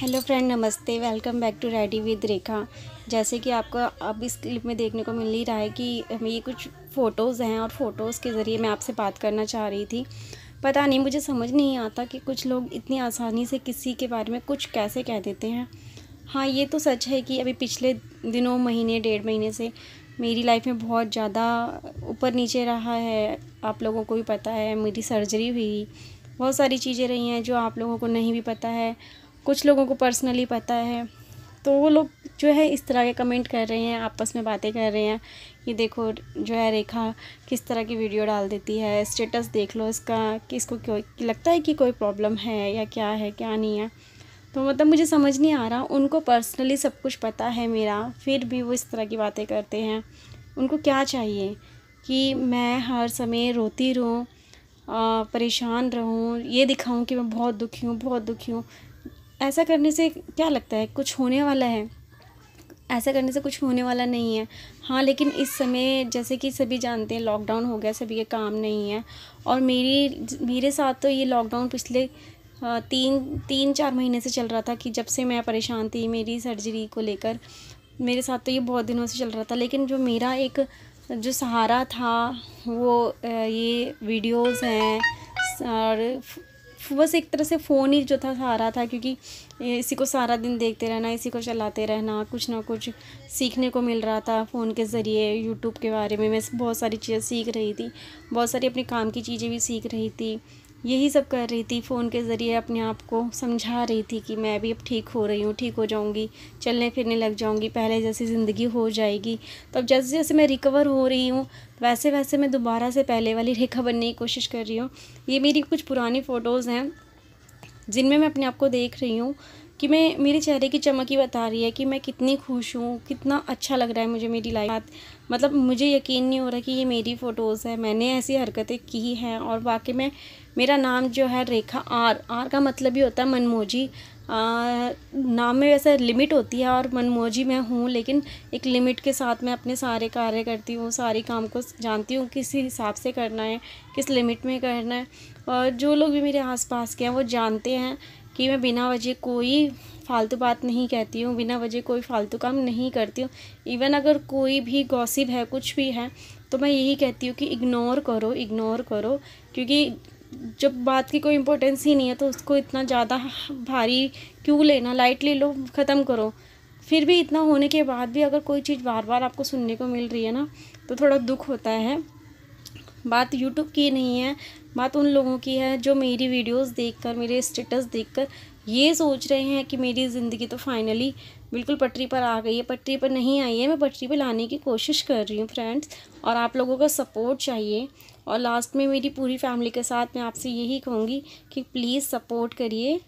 hello friend नमस्ते welcome back to ready with Rekha जैसे कि आपको अब इस क्लिप में देखने को मिल ही रहा है कि हमें ये कुछ फ़ोटोज़ हैं और फ़ोटोज़ के ज़रिए मैं आपसे बात करना चाह रही थी पता नहीं मुझे समझ नहीं आता कि कुछ लोग इतनी आसानी से किसी के बारे में कुछ कैसे कह देते हैं हाँ ये तो सच है कि अभी पिछले दिनों महीने डेढ़ महीने से मेरी लाइफ में बहुत ज़्यादा ऊपर नीचे रहा है आप लोगों को भी पता है मेरी सर्जरी हुई बहुत सारी चीज़ें रही हैं जो आप लोगों को नहीं भी पता है कुछ लोगों को पर्सनली पता है तो वो लोग जो है इस तरह के कमेंट कर रहे हैं आपस में बातें कर रहे हैं कि देखो जो है रेखा किस तरह की वीडियो डाल देती है स्टेटस देख लो इसका कि इसको क्यों लगता है कि कोई प्रॉब्लम है या क्या है क्या नहीं है तो मतलब मुझे समझ नहीं आ रहा उनको पर्सनली सब कुछ पता है मेरा फिर भी वो इस तरह की बातें करते हैं उनको क्या चाहिए कि मैं हर समय रोती रहूँ परेशान रहूँ ये दिखाऊँ कि मैं बहुत दुखी हूँ बहुत दुखी हूँ ऐसा करने से क्या लगता है कुछ होने वाला है ऐसा करने से कुछ होने वाला नहीं है हाँ लेकिन इस समय जैसे कि सभी जानते हैं लॉकडाउन हो गया सभी के काम नहीं है और मेरी मेरे साथ तो ये लॉकडाउन पिछले तीन तीन चार महीने से चल रहा था कि जब से मैं परेशान थी मेरी सर्जरी को लेकर मेरे साथ तो ये बहुत दिनों से चल रहा था लेकिन जो मेरा एक जो सहारा था वो ये वीडियोस हैं और बस एक तरह से फ़ोन ही जो था सहारा था क्योंकि इसी को सारा दिन देखते रहना इसी को चलाते रहना कुछ ना कुछ सीखने को मिल रहा था फ़ोन के ज़रिए यूट्यूब के बारे में मैं बहुत सारी चीज़ें सीख रही थी बहुत सारी अपने काम की चीज़ें भी सीख रही थी यही सब कर रही थी फ़ोन के ज़रिए अपने आप को समझा रही थी कि मैं भी अब ठीक हो रही हूँ ठीक हो जाऊँगी चलने फिरने लग जाऊँगी पहले जैसी ज़िंदगी हो जाएगी तो अब जैसे जैसे मैं रिकवर हो रही हूँ वैसे वैसे मैं दोबारा से पहले वाली रेखा बनने की कोशिश कर रही हूँ ये मेरी कुछ पुरानी फ़ोटोज़ हैं जिनमें मैं अपने आप को देख रही हूँ कि मैं मेरे चेहरे की चमक ही बता रही है कि मैं कितनी खुश हूँ कितना अच्छा लग रहा है मुझे मेरी लाइफ मतलब मुझे यकीन नहीं हो रहा कि ये मेरी फ़ोटोज़ है मैंने ऐसी हरकतें की हैं और वाकई में मेरा नाम जो है रेखा आर आर का मतलब ही होता है मनमोजी आ, नाम में वैसे लिमिट होती है और मनमोजी मैं हूँ लेकिन एक लिमिट के साथ मैं अपने सारे कार्य करती हूँ सारे काम को जानती हूँ किस हिसाब से करना है किस लिमिट में करना है और जो लोग भी मेरे आसपास के हैं वो जानते हैं कि मैं बिना वजह कोई फालतू बात नहीं कहती हूँ बिना वजह कोई फालतू काम नहीं करती हूँ इवन अगर कोई भी गॉसिप है कुछ भी है तो मैं यही कहती हूँ कि इग्नोर करो इग्नोर करो क्योंकि जब बात की कोई इम्पोर्टेंस ही नहीं है तो उसको इतना ज़्यादा भारी क्यों लेना लाइट ले लो ख़त्म करो फिर भी इतना होने के बाद भी अगर कोई चीज़ बार बार आपको सुनने को मिल रही है ना तो थोड़ा दुख होता है बात यूट्यूब की नहीं है बात उन लोगों की है जो मेरी वीडियोस देखकर मेरे स्टेटस देखकर ये सोच रहे हैं कि मेरी ज़िंदगी तो फाइनली बिल्कुल पटरी पर आ गई है पटरी पर नहीं आई है मैं पटरी पर लाने की कोशिश कर रही हूँ फ्रेंड्स और आप लोगों का सपोर्ट चाहिए और लास्ट में मेरी पूरी फैमिली के साथ मैं आपसे यही कहूँगी कि प्लीज़ सपोर्ट करिए